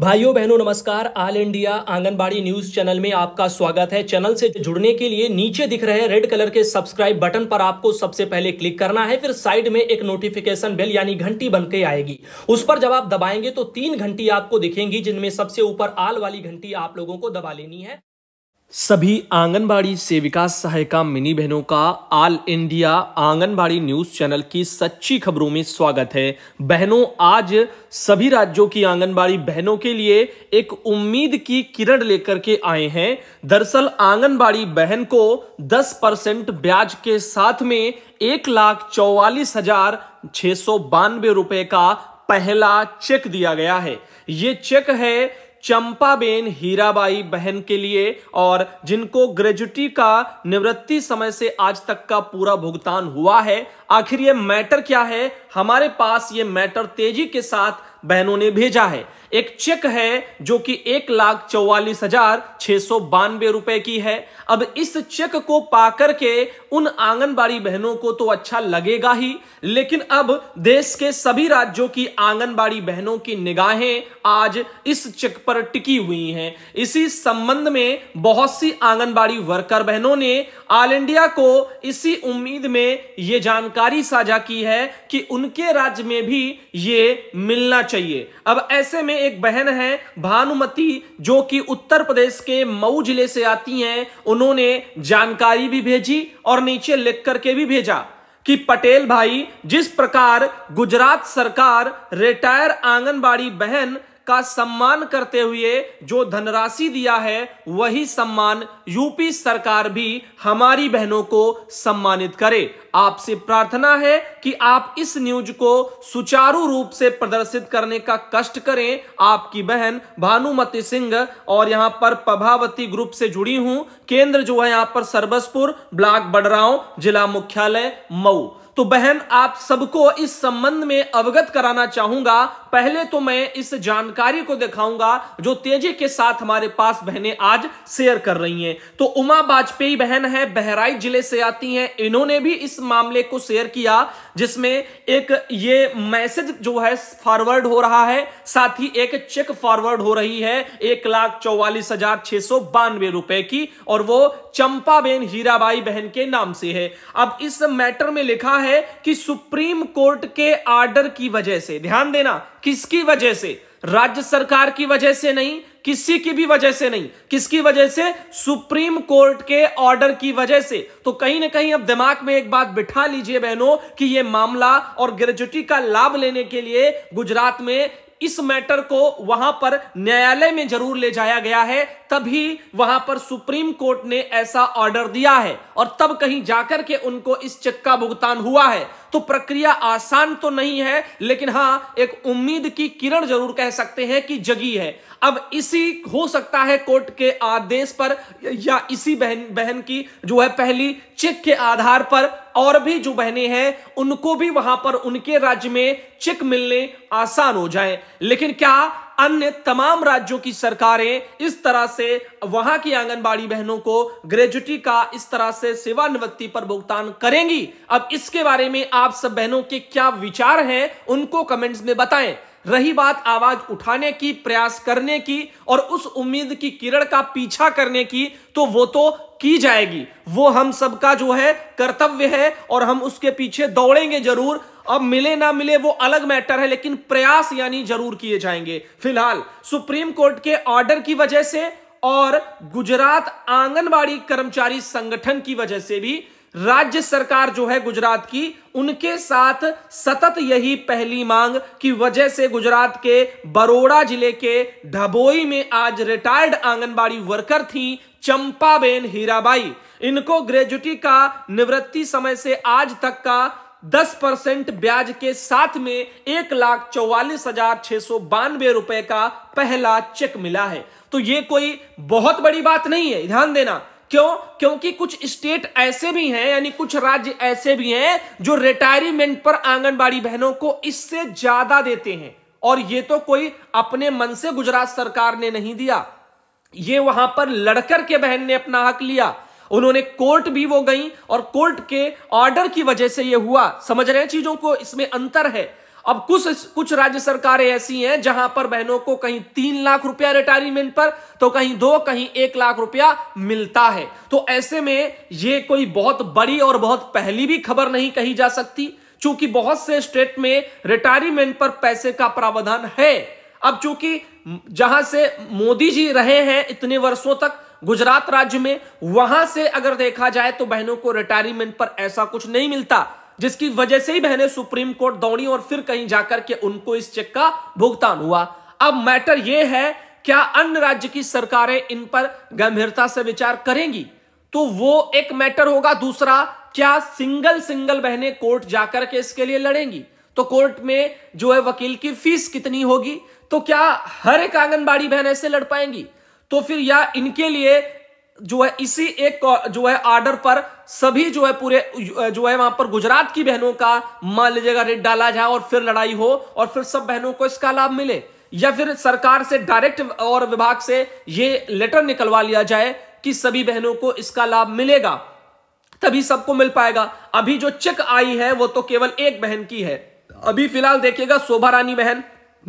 भाइयों बहनों नमस्कार all India Anganwadi news channel में आपका स्वागत है चैनल से जुड़ने के लिए नीचे दिख रहे रेड कलर के सब्सक्राइब बटन पर आपको सबसे पहले क्लिक करना है फिर साइड में एक नोटिफिकेशन बेल यानी घंटी बन के आएगी उस पर जब आप दबाएंगे तो तीन घंटी आपको दिखेंगी जिनमें सबसे ऊपर आल वाली घंटी आप लोगों को दबा लेनी है सभी आंगनबाड़ी सेविका सहायिका मिनी बहनों का all India Anganwadi news channel की सच्ची खबरों में स्वागत है बहनों आज सभी राज्यों की आंगनबाड़ी बहनों के लिए एक उम्मीद की किरण लेकर के आए हैं दरअसल आंगनबाड़ी बहन को 10 परसेंट ब्याज के साथ में एक लाख चौवालीस हजार छह सौ बानवे रुपए का पहला चेक दिया गया है ये चेक है चंपाबेन हीराबाई बहन के लिए और जिनको ग्रेजुटी का निवृत्ति समय से आज तक का पूरा भुगतान हुआ है आखिर ये मैटर क्या है हमारे पास ये मैटर तेजी के साथ बहनों ने भेजा है एक चेक है जो कि एक लाख चौवालीस हजार छह सौ बानवे रुपए की है अब इस चेक को पाकर के उन आंगनबाड़ी बहनों को तो अच्छा लगेगा ही लेकिन अब देश के सभी राज्यों की आंगनबाड़ी बहनों की निगाहें आज इस चेक पर टिकी हुई हैं इसी संबंध में बहुत सी आंगनबाड़ी वर्कर बहनों ने ऑल इंडिया को इसी उम्मीद में ये जानकारी साझा की है कि उनके राज्य में भी ये मिलना चाहिए अब ऐसे में एक बहन है भानुमति जो कि उत्तर प्रदेश के मऊ जिले से आती हैं उन्होंने जानकारी भी भेजी और नीचे लिख करके भी भेजा कि पटेल भाई जिस प्रकार गुजरात सरकार रिटायर आंगनबाड़ी बहन का सम्मान करते हुए जो धनराशि दिया है वही सम्मान यूपी सरकार भी हमारी बहनों को सम्मानित करे आपसे प्रार्थना है कि आप इस न्यूज को सुचारू रूप से प्रदर्शित करने का कष्ट करें आपकी बहन भानुमति सिंह और यहां पर प्रभावती ग्रुप से जुड़ी हूं केंद्र जो है यहां पर सर्वसपुर ब्लॉक बडराव जिला मुख्यालय मऊ तो बहन आप सबको इस संबंध में अवगत कराना चाहूंगा पहले तो मैं इस जानकारी को दिखाऊंगा जो तेजी के साथ हमारे पास बहनें आज शेयर कर रही हैं तो उमा वाजपेयी बहन है बहराइच जिले से आती हैं इन्होंने भी इस मामले को शेयर किया जिसमें एक ये मैसेज जो है फॉरवर्ड हो रहा है साथ ही एक चेक फॉरवर्ड हो रही है एक लाख चौवालीस हजार छह सौ बानवे रुपए की और वो चंपाबेन हीराबाई बहन के नाम से है अब इस मैटर में लिखा है है कि सुप्रीम कोर्ट के आर्डर की वजह से ध्यान देना किसकी वजह से राज्य सरकार की वजह से नहीं किसी की भी वजह से नहीं किसकी वजह से सुप्रीम कोर्ट के ऑर्डर की वजह से तो कहीं ना कहीं अब दिमाग में एक बात बिठा लीजिए बहनों कि यह मामला और ग्रेजुटी का लाभ लेने के लिए गुजरात में इस मैटर को वहां पर न्यायालय में जरूर ले जाया गया है तभी वहां पर सुप्रीम कोर्ट ने ऐसा ऑर्डर दिया है और तब कहीं जाकर के उनको इस चेक का भुगतान हुआ है तो प्रक्रिया आसान तो नहीं है लेकिन हाँ एक उम्मीद की किरण जरूर कह सकते हैं कि जगी है अब इसी हो सकता है कोर्ट के आदेश पर या इसी बहन बहन की जो है पहली चेक के आधार पर और भी जो बहनें हैं उनको भी वहां पर उनके राज्य में चेक मिलने आसान हो जाए लेकिन क्या अन्य तमाम राज्यों की सरकारें इस तरह से वहां की आंगनबाड़ी बहनों को ग्रेजुटी का इस तरह से सेवानिवृत्ति पर भुगतान करेंगी अब इसके बारे में आप सब बहनों के क्या विचार हैं उनको कमेंट्स में बताएं रही बात आवाज उठाने की प्रयास करने की और उस उम्मीद की किरण का पीछा करने की तो वो तो की जाएगी वो हम सबका जो है कर्तव्य है और हम उसके पीछे दौड़ेंगे जरूर अब मिले ना मिले वो अलग मैटर है लेकिन प्रयास यानी जरूर किए जाएंगे फिलहाल सुप्रीम कोर्ट के ऑर्डर की वजह से और गुजरात आंगनबाड़ी कर्मचारी संगठन की वजह से भी राज्य सरकार जो है गुजरात की उनके साथ सतत यही पहली मांग की वजह से गुजरात के बरोड़ा जिले के ढबोई में आज रिटायर्ड आंगनबाड़ी वर्कर थी चंपाबेन हीराबाई इनको ग्रेजुटी का निवृत्ति समय से आज तक का दस परसेंट ब्याज के साथ में एक लाख चौवालीस हजार छह सौ बानवे रुपए का पहला चेक मिला है तो ये कोई बहुत बड़ी बात नहीं है ध्यान देना क्यों क्योंकि कुछ स्टेट ऐसे भी हैं यानी कुछ राज्य ऐसे भी हैं जो रिटायरमेंट पर आंगनबाड़ी बहनों को इससे ज्यादा देते हैं और ये तो कोई अपने मन से गुजरात सरकार ने नहीं दिया ये वहां पर लड़कर के बहन ने अपना हक लिया उन्होंने कोर्ट भी वो गई और कोर्ट के ऑर्डर की वजह से ये हुआ समझ रहे हैं चीजों को इसमें अंतर है अब कुछ कुछ राज्य सरकारें ऐसी हैं जहां पर बहनों को कहीं तीन लाख रुपया रिटायरमेंट पर तो कहीं दो कहीं एक लाख रुपया मिलता है तो ऐसे में ये कोई बहुत बड़ी और बहुत पहली भी खबर नहीं कही जा सकती चूंकि बहुत से स्टेट में रिटायरमेंट पर पैसे का प्रावधान है अब चूंकि जहां से मोदी जी रहे हैं इतने वर्षों तक गुजरात राज्य में वहां से अगर देखा जाए तो बहनों को रिटायरमेंट पर ऐसा कुछ नहीं मिलता जिसकी वजह से ही बहनें सुप्रीम कोर्ट दौड़ी और फिर कहीं जाकर के उनको इस चेक का भुगतान हुआ अब मैटर यह है क्या अन्य राज्य की सरकारें इन पर गंभीरता से विचार करेंगी तो वो एक मैटर होगा दूसरा क्या सिंगल सिंगल बहने कोर्ट जाकर के इसके लिए लड़ेंगी तो कोर्ट में जो है वकील की फीस कितनी होगी तो क्या हर एक आंगनबाड़ी बहन ऐसे लड़ पाएंगी तो फिर या इनके लिए जो है इसी एक जो है ऑर्डर पर सभी जो है पूरे जो है वहां पर गुजरात की बहनों का मान लीजिएगा रेट डाला जाए और फिर लड़ाई हो और फिर सब बहनों को इसका लाभ मिले या फिर सरकार से डायरेक्ट और विभाग से ये लेटर निकलवा लिया जाए कि सभी बहनों को इसका लाभ मिलेगा तभी सबको मिल पाएगा अभी जो चेक आई है वो तो केवल एक बहन की है अभी फिलहाल देखिएगा शोभा रानी बहन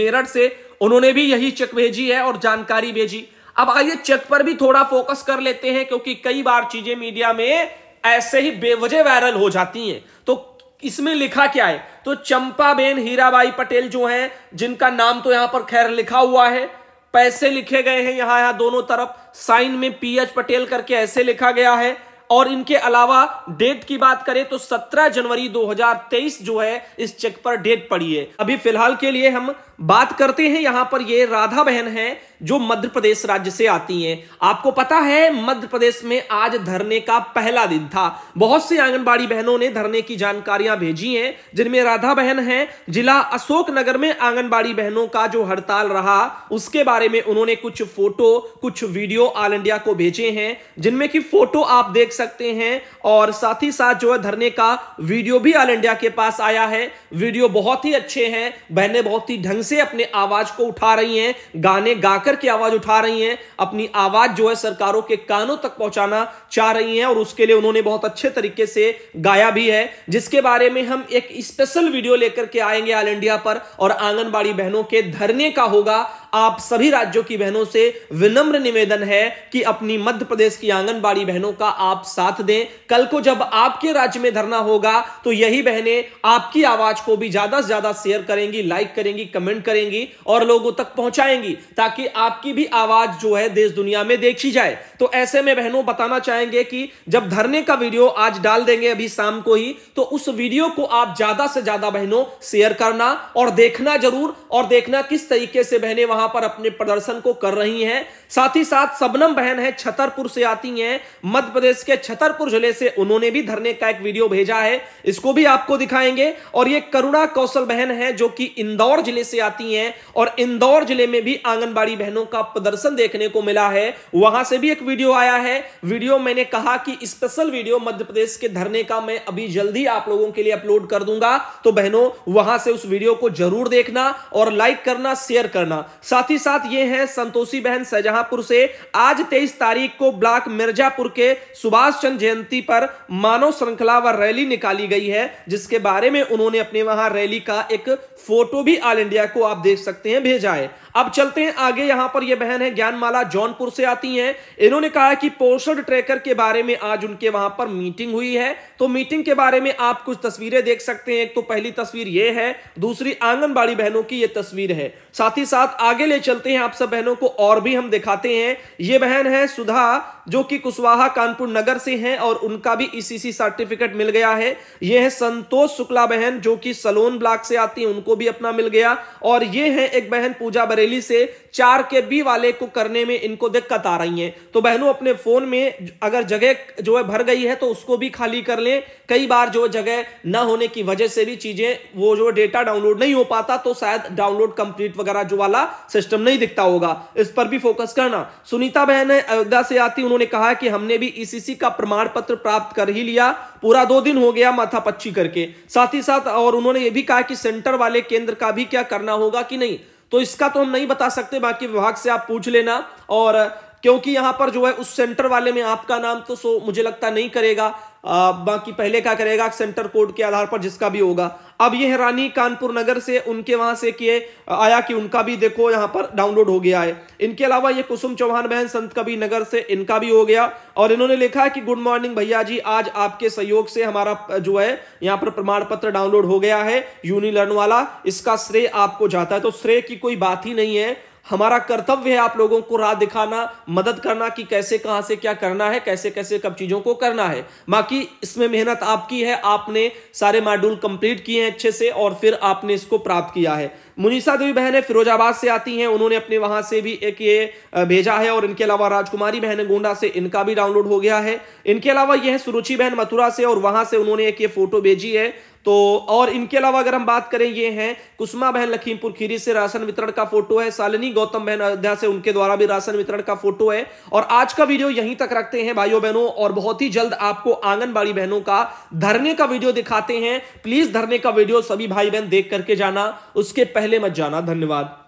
मेरठ से उन्होंने भी यही चेक भेजी है और जानकारी भेजी अब आइए चेक पर भी थोड़ा फोकस कर लेते हैं क्योंकि कई बार चीजें मीडिया में ऐसे ही बेवजह वायरल हो जाती हैं तो इसमें लिखा क्या है तो बेन हीराबाई पटेल जो हैं जिनका नाम तो यहां पर खैर लिखा हुआ है पैसे लिखे गए हैं यहां यहां दोनों तरफ साइन में पीएच पटेल करके ऐसे लिखा गया है और इनके अलावा डेट की बात करें तो 17 जनवरी 2023 जो है इस चेक पर डेट पड़ी है अभी फिलहाल के लिए हम बात करते हैं यहां पर ये राधा बहन है जो मध्य प्रदेश राज्य से आती हैं आपको पता है मध्य प्रदेश में आज धरने का पहला दिन था बहुत से आंगनबाड़ी बहनों ने धरने की जानकारियां भेजी हैं जिनमें राधा बहन है जिला अशोकनगर में आंगनबाड़ी बहनों का जो हड़ताल रहा उसके बारे में उन्होंने कुछ फोटो कुछ वीडियो ऑल इंडिया को भेजे हैं जिनमें की फोटो आप देख सकते हैं और साथ ही साथ जो है धरने का वीडियो भी ऑल इंडिया के पास आया है वीडियो बहुत ही अच्छे हैं बहने बहुत ही ढंग से अपने आवाज को उठा रही हैं गाने गाकर के आवाज उठा रही हैं अपनी आवाज जो है सरकारों के कानों तक पहुंचाना चाह रही हैं और उसके लिए उन्होंने बहुत अच्छे तरीके से गाया भी है जिसके बारे में हम एक स्पेशल वीडियो लेकर के आएंगे ऑल इंडिया पर और आंगनबाड़ी बहनों के धरने का होगा आप सभी राज्यों की बहनों से विनम्र निवेदन है कि अपनी मध्य प्रदेश की आंगनबाड़ी बहनों का आप साथ दें कल को जब आपके राज्य में धरना होगा तो यही बहनें आपकी आवाज को भी ज्यादा से ज्यादा शेयर करेंगी लाइक करेंगी कमेंट करेंगी और लोगों तक पहुंचाएंगी ताकि आपकी भी आवाज जो है देश दुनिया में देखी जाए तो ऐसे में बहनों बताना चाहेंगे कि जब धरने का वीडियो आज डाल देंगे अभी शाम को ही तो उस वीडियो को आप ज्यादा से ज्यादा बहनों शेयर करना और देखना जरूर और देखना किस तरीके से बहने वहां वहां पर अपने प्रदर्शन को कर रही हैं साथ ही साथ सबनम बहन है छतरपुर से आती हैं मध्य प्रदेश के छतरपुर जिले से उन्होंने भी धरने का एक वीडियो भेजा है इसको भी आपको दिखाएंगे और ये करुणा कौशल बहन है जो कि इंदौर जिले से आती हैं और इंदौर जिले में भी आंगनबाड़ी बहनों का प्रदर्शन देखने को मिला है वहां से भी एक वीडियो आया है वीडियो मैंने कहा कि स्पेशल वीडियो मध्य प्रदेश के धरने का मैं अभी जल्दी आप लोगों के लिए अपलोड कर दूंगा तो बहनों वहां से उस वीडियो को जरूर देखना और लाइक करना शेयर करना साथ ही साथ ये हैं संतोषी बहन शाहजहांपुर से आज 23 तारीख को ब्लॉक मिर्जापुर के सुभाष चंद्र जयंती पर मानव श्रृंखला व रैली निकाली गई है जिसके बारे में उन्होंने अपने वहां रैली का एक फोटो भी ऑल इंडिया को आप देख सकते हैं भेजा है अब चलते हैं आगे यहां पर ये बहन है ज्ञानमाला जौनपुर से आती हैं इन्होंने कहा कि पोषण ट्रैकर के बारे में आज उनके वहां पर मीटिंग हुई है तो मीटिंग के बारे में आप कुछ तस्वीरें देख सकते हैं एक तो पहली तस्वीर ये है दूसरी आंगनबाड़ी बहनों की ये तस्वीर है साथ ही साथ आगे ले चलते हैं आप सब बहनों को और भी हम दिखाते हैं ये बहन है सुधा जो कि कुशवाहा कानपुर नगर से हैं और उनका भी ईसीसी e सर्टिफिकेट मिल गया है ये है संतोष शुक्ला बहन जो कि सलोन ब्लॉक से आती है उनको भी अपना मिल गया और ये है एक बहन पूजा बरे हवेली से चार के बी वाले को करने में इनको दिक्कत आ रही है तो बहनों अपने फोन में अगर जगह जो है भर गई है तो उसको भी खाली कर लें कई बार जो जगह न होने की वजह से भी चीजें वो जो डेटा डाउनलोड नहीं हो पाता तो शायद डाउनलोड कंप्लीट वगैरह जो वाला सिस्टम नहीं दिखता होगा इस पर भी फोकस करना सुनीता बहन अयोध्या से आती उन्होंने कहा कि हमने भी ईसीसी का प्रमाण पत्र प्राप्त कर ही लिया पूरा दो दिन हो गया माथा पच्ची करके साथ ही साथ और उन्होंने ये भी कहा कि सेंटर वाले केंद्र का भी क्या करना होगा कि नहीं तो इसका तो हम नहीं बता सकते बाकी विभाग से आप पूछ लेना और क्योंकि यहां पर जो है उस सेंटर वाले में आपका नाम तो सो मुझे लगता नहीं करेगा आ, बाकी पहले क्या करेगा सेंटर कोड के आधार पर जिसका भी होगा अब यह रानी कानपुर नगर से उनके वहां से किए आया कि उनका भी देखो यहां पर डाउनलोड हो गया है इनके अलावा ये कुसुम चौहान बहन संत कबीर नगर से इनका भी हो गया और इन्होंने लिखा है कि गुड मॉर्निंग भैया जी आज आपके सहयोग से हमारा जो है यहां पर प्रमाण पत्र डाउनलोड हो गया है यूनिलर्न वाला इसका श्रेय आपको जाता है तो श्रेय की कोई बात ही नहीं है हमारा कर्तव्य है आप लोगों को राह दिखाना मदद करना कि कैसे कहाँ से क्या करना है कैसे कैसे कब चीज़ों को करना है बाकी इसमें मेहनत आपकी है आपने सारे मॉड्यूल कंप्लीट किए हैं अच्छे से और फिर आपने इसको प्राप्त किया है मुनीषा देवी बहनें फिरोजाबाद से आती हैं उन्होंने अपने वहां से भी एक ये भेजा है और इनके अलावा राजकुमारी बहन गोंडा से इनका भी डाउनलोड हो गया है इनके अलावा यह सुरुचि बहन मथुरा से और वहां से उन्होंने एक ये फोटो भेजी है तो और इनके अलावा अगर हम बात करें ये हैं कुसमा बहन लखीमपुर खीरी से राशन वितरण का फोटो है सालिनी गौतम बहन अयोध्या से उनके द्वारा भी राशन वितरण का फोटो है और आज का वीडियो यहीं तक रखते हैं भाइयों बहनों और बहुत ही जल्द आपको आंगनबाड़ी बहनों का धरने का वीडियो दिखाते हैं प्लीज धरने का वीडियो सभी भाई बहन देख करके जाना उसके पहले मत जाना धन्यवाद